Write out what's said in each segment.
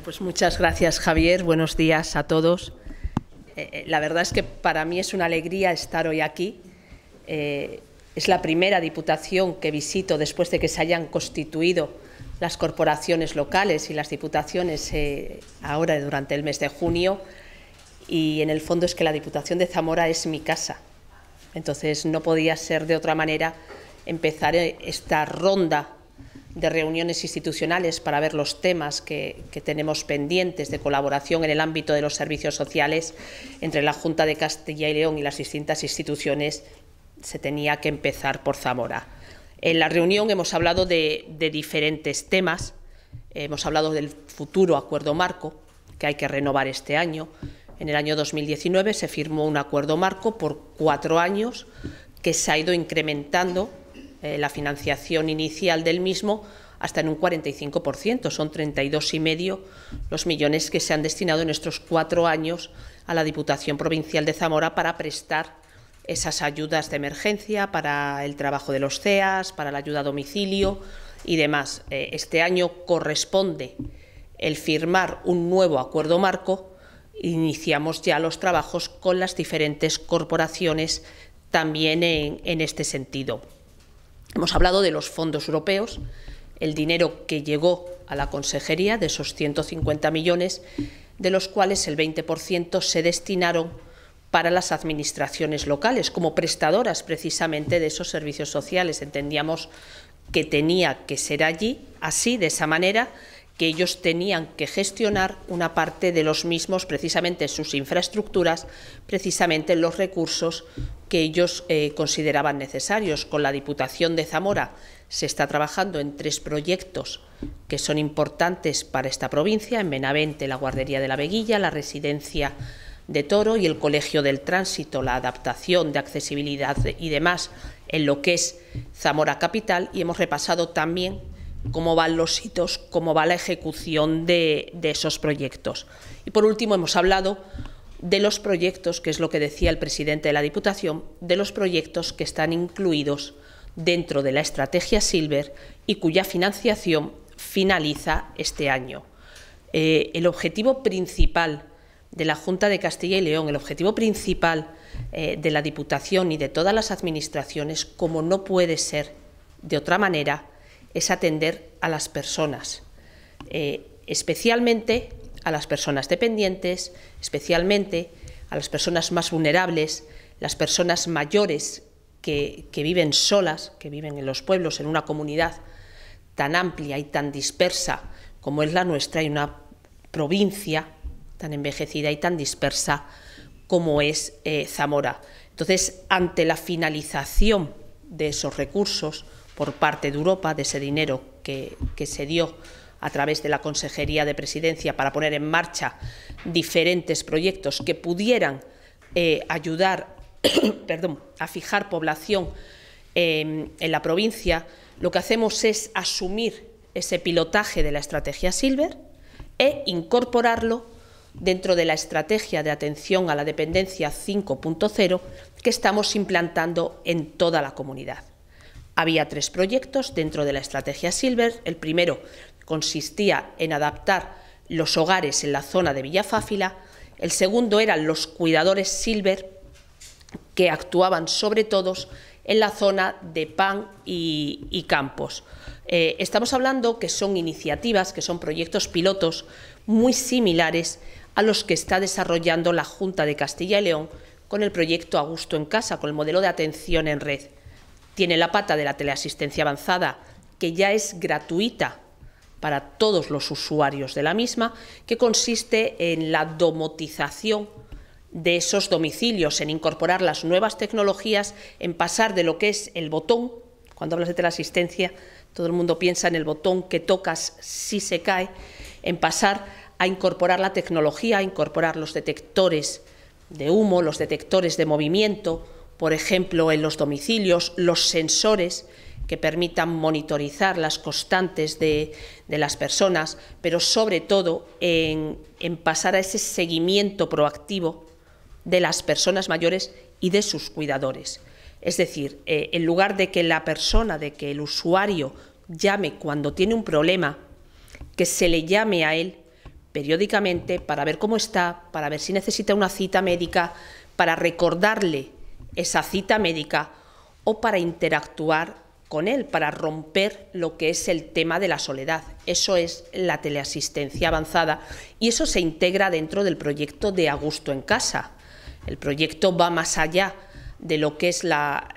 pues muchas gracias Javier, buenos días a todos. Eh, eh, la verdad es que para mí es una alegría estar hoy aquí. Eh, es la primera diputación que visito después de que se hayan constituido las corporaciones locales y las diputaciones ahora durante el mes de junio y en el fondo es que la Diputación de Zamora es mi casa. Entonces no podía ser de otra manera empezar esta ronda de reuniones institucionales para ver los temas que, tenemos pendientes de colaboración en el ámbito de los servicios sociales entre la Junta de Castilla y León y las distintas instituciones, se tenía que empezar por Zamora. En la reunión hemos hablado de, de diferentes temas, hemos hablado del futuro acuerdo marco, que hay que renovar este año. En el año 2019 se firmó un acuerdo marco por cuatro años que se ha ido incrementando eh, la financiación inicial del mismo hasta en un 45%. Son 32,5 los millones que se han destinado en estos cuatro años a la Diputación Provincial de Zamora para prestar esas ayudas de emergencia para el trabajo de los CEAS, para la ayuda a domicilio y demás. Eh, este año corresponde el firmar un nuevo acuerdo marco. Iniciamos ya los trabajos con las diferentes corporaciones también en este sentido. Hemos hablado de los fondos europeos, el dinero que llegó a la consejería, de esos 150 millones, de los cuales el 20% se destinaron para las administraciones locales, como prestadoras precisamente de esos servicios sociales. Entendíamos que tenía que ser allí, así, de esa manera, que ellos tenían que gestionar una parte de los mismos, precisamente sus infraestructuras, precisamente los recursos que ellos eh, consideraban necesarios. Con la Diputación de Zamora se está trabajando en tres proyectos que son importantes para esta provincia, en Benavente la Guardería de la Veguilla, la Residencia de Toro y el Colegio del Tránsito, la adaptación de accesibilidad y demás en lo que es Zamora Capital y hemos repasado también cómo van los hitos, cómo va la ejecución de, esos proyectos. Y por último, hemos hablado de los proyectos, que es lo que decía el presidente de la Diputación, de los proyectos que están incluidos dentro de la estrategia Silver y cuya financiación finaliza este año. Eh, el objetivo principal de la Junta de Castilla y León, el objetivo principal eh, de la Diputación y de todas las administraciones, como no puede ser de otra manera, es atender a las personas, eh, especialmente a las personas dependientes, especialmente a las personas más vulnerables, las personas mayores que, viven solas, que viven en los pueblos, en una comunidad tan amplia y tan dispersa como es la nuestra, y una provincia tan envejecida y tan dispersa como es eh, Zamora. Entonces, ante la finalización de esos recursos, por parte de Europa, de ese dinero que, se dio a través de la Consejería de Presidencia para poner en marcha diferentes proyectos que pudieran eh, ayudar perdón, a fijar población em, en la provincia, lo que hacemos es asumir ese pilotaje de la estrategia Silver e incorporarlo dentro de la estrategia de atención a la dependencia 5.0 que estamos implantando en toda la comunidad. Había tres proyectos dentro de la estrategia Silver. El primero consistía en adaptar los hogares en la zona de Villafáfila. El segundo eran los cuidadores Silver, que actuaban sobre todo en la zona de Pan y, Campos. Eh, estamos hablando que son iniciativas, que son proyectos pilotos muy similares a los que está desarrollando la Junta de Castilla y León con el proyecto A en Casa, con el modelo de atención en red. Tiene la pata de la teleasistencia avanzada, que ya es gratuita para todos los usuarios de la misma, que consiste en la domotización de esos domicilios, en incorporar las nuevas tecnologías, en pasar de lo que es el botón, cuando hablas de teleasistencia, todo el mundo piensa en el botón que tocas si se cae, en pasar a incorporar la tecnología, a incorporar los detectores de humo, los detectores de movimiento, por ejemplo, en los domicilios, los sensores que permitan monitorizar las constantes de, las personas, pero sobre todo en, pasar a ese seguimiento proactivo de las personas mayores y de sus cuidadores. Es decir, eh, en lugar de que la persona, de que el usuario llame cuando tiene un problema, que se le llame a él periódicamente para ver cómo está, para ver si necesita una cita médica, para recordarle esa cita médica o para interactuar con él, para romper lo que es el tema de la soledad. Eso es la teleasistencia avanzada y eso se integra dentro del proyecto de Augusto en Casa. El proyecto va más allá de lo que es la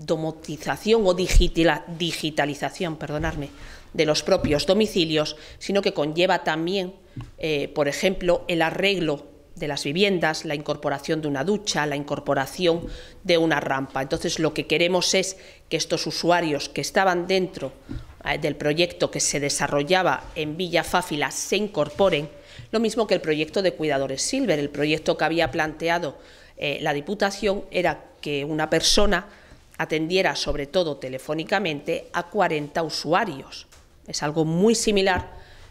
domotización o digitalización, perdonarme, de los propios domicilios, sino que conlleva también, eh, por ejemplo, el arreglo de las viviendas, la incorporación de una ducha, la incorporación de una rampa. Entonces, lo que queremos es que estos usuarios que estaban dentro eh, del proyecto que se desarrollaba en Villa Fáfila se incorporen, lo mismo que el proyecto de Cuidadores Silver. El proyecto que había planteado eh, la Diputación era que una persona atendiera, sobre todo telefónicamente, a 40 usuarios. Es algo muy similar,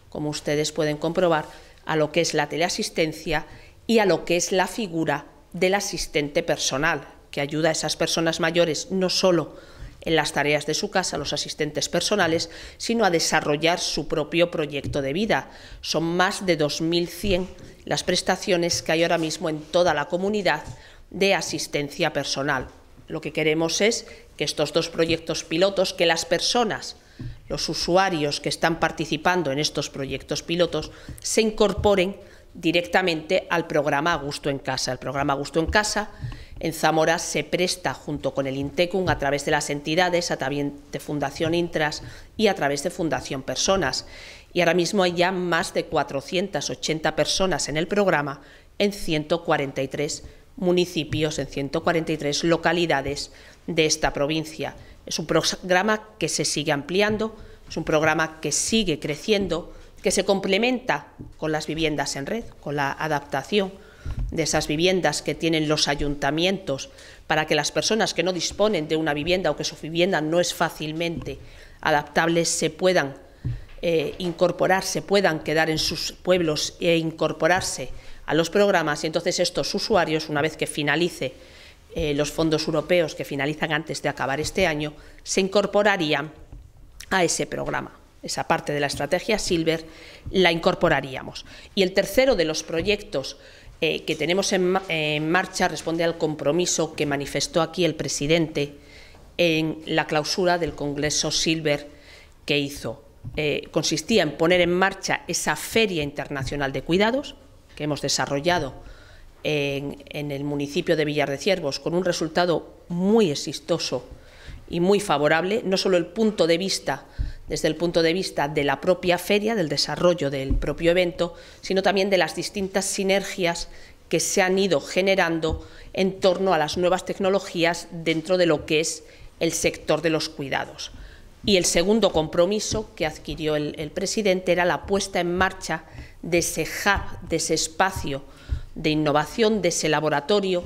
como ustedes pueden comprobar, a lo que es la teleasistencia y a lo que es la figura del asistente personal, que ayuda a esas personas mayores no solo en las tareas de su casa, los asistentes personales, sino a desarrollar su propio proyecto de vida. Son más de 2.100 las prestaciones que hay ahora mismo en toda la comunidad de asistencia personal. Lo que queremos es que estos dos proyectos pilotos, que las personas, los usuarios que están participando en estos proyectos pilotos, se incorporen directamente al programa Gusto en Casa. El programa Gusto en Casa en Zamora se presta junto con el INTECUM a través de las entidades, a través de Fundación Intras y a través de Fundación Personas. Y ahora mismo hay ya más de 480 personas en el programa en 143 municipios, en 143 localidades de esta provincia. Es un programa que se sigue ampliando, es un programa que sigue creciendo que se complementa con las viviendas en red, con la adaptación de esas viviendas que tienen los ayuntamientos para que las personas que no disponen de una vivienda o que su vivienda no es fácilmente adaptable se puedan eh, incorporar, se puedan quedar en sus pueblos e incorporarse a los programas y entonces estos usuarios, una vez que finalice eh, los fondos europeos que finalizan antes de acabar este año, se incorporarían a ese programa esa parte de la estrategia Silver, la incorporaríamos. Y el tercero de los proyectos eh, que tenemos en, marcha responde al compromiso que manifestó aquí el presidente en la clausura del Congreso Silver que hizo. Eh, consistía en poner en marcha esa Feria Internacional de Cuidados que hemos desarrollado en, en el municipio de Villar de con un resultado muy exitoso y muy favorable, no solo el punto de vista desde el punto de vista de la propia feria, del desarrollo del propio evento, sino también de las distintas sinergias que se han ido generando en torno a las nuevas tecnologías dentro de lo que es el sector de los cuidados. Y el segundo compromiso que adquirió el, el presidente era la puesta en marcha de ese hub, de ese espacio de innovación, de ese laboratorio,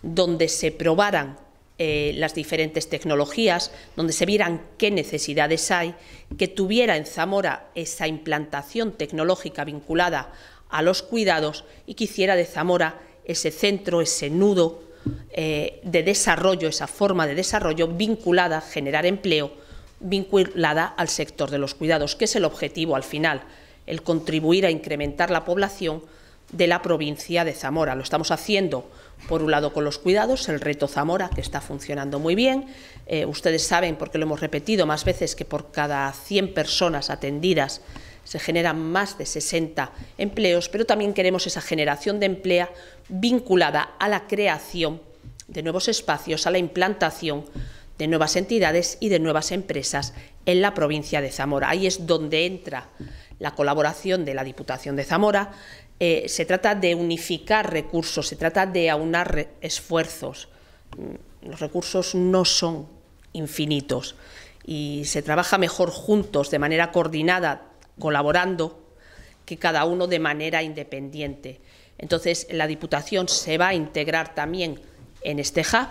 donde se probaran eh, las diferentes tecnologías, donde se vieran qué necesidades hay, que tuviera en Zamora esa implantación tecnológica vinculada a los cuidados y que hiciera de Zamora ese centro, ese nudo eh, de desarrollo, esa forma de desarrollo vinculada a generar empleo, vinculada al sector de los cuidados, que es el objetivo al final, el contribuir a incrementar la población de la provincia de Zamora. Lo estamos haciendo, por un lado, con los cuidados, el reto Zamora, que está funcionando muy bien. Eh, ustedes saben, porque lo hemos repetido más veces, que por cada 100 personas atendidas se generan más de 60 empleos, pero también queremos esa generación de empleo vinculada a la creación de nuevos espacios, a la implantación de nuevas entidades y de nuevas empresas en la provincia de Zamora. Ahí es donde entra la colaboración de la Diputación de Zamora, eh, se trata de unificar recursos, se trata de aunar esfuerzos. Mm, los recursos no son infinitos y se trabaja mejor juntos, de manera coordinada, colaborando, que cada uno de manera independiente. Entonces, la Diputación se va a integrar también en este hub,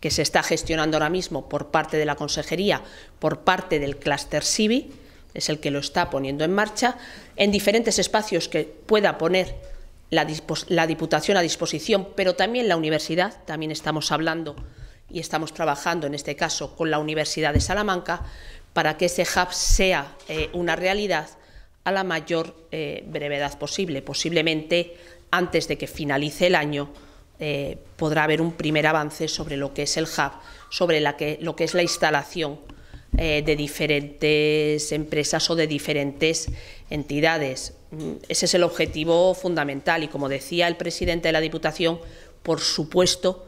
que se está gestionando ahora mismo por parte de la Consejería, por parte del Cluster CIVI, es el que lo está poniendo en marcha, en diferentes espacios que pueda poner la, Diputación a disposición, pero también la universidad, también estamos hablando y estamos trabajando en este caso con la Universidad de Salamanca para que ese hub sea eh, una realidad a la mayor eh, brevedad posible. Posiblemente antes de que finalice el año eh, podrá haber un primer avance sobre lo que es el hub, sobre lo que es la instalación eh, de diferentes empresas o de diferentes entidades. Mm, ese es el objetivo fundamental y, como decía el presidente de la Diputación, por supuesto,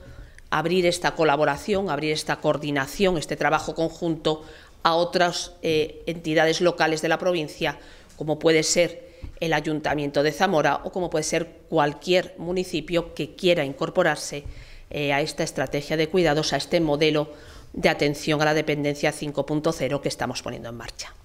abrir esta colaboración, abrir esta coordinación, este trabajo conjunto a otras eh, entidades locales de la provincia, como puede ser el Ayuntamiento de Zamora o como puede ser cualquier municipio que quiera incorporarse eh, a esta estrategia de cuidados, a este modelo de atención a la dependencia 5.0 que estamos poniendo en marcha.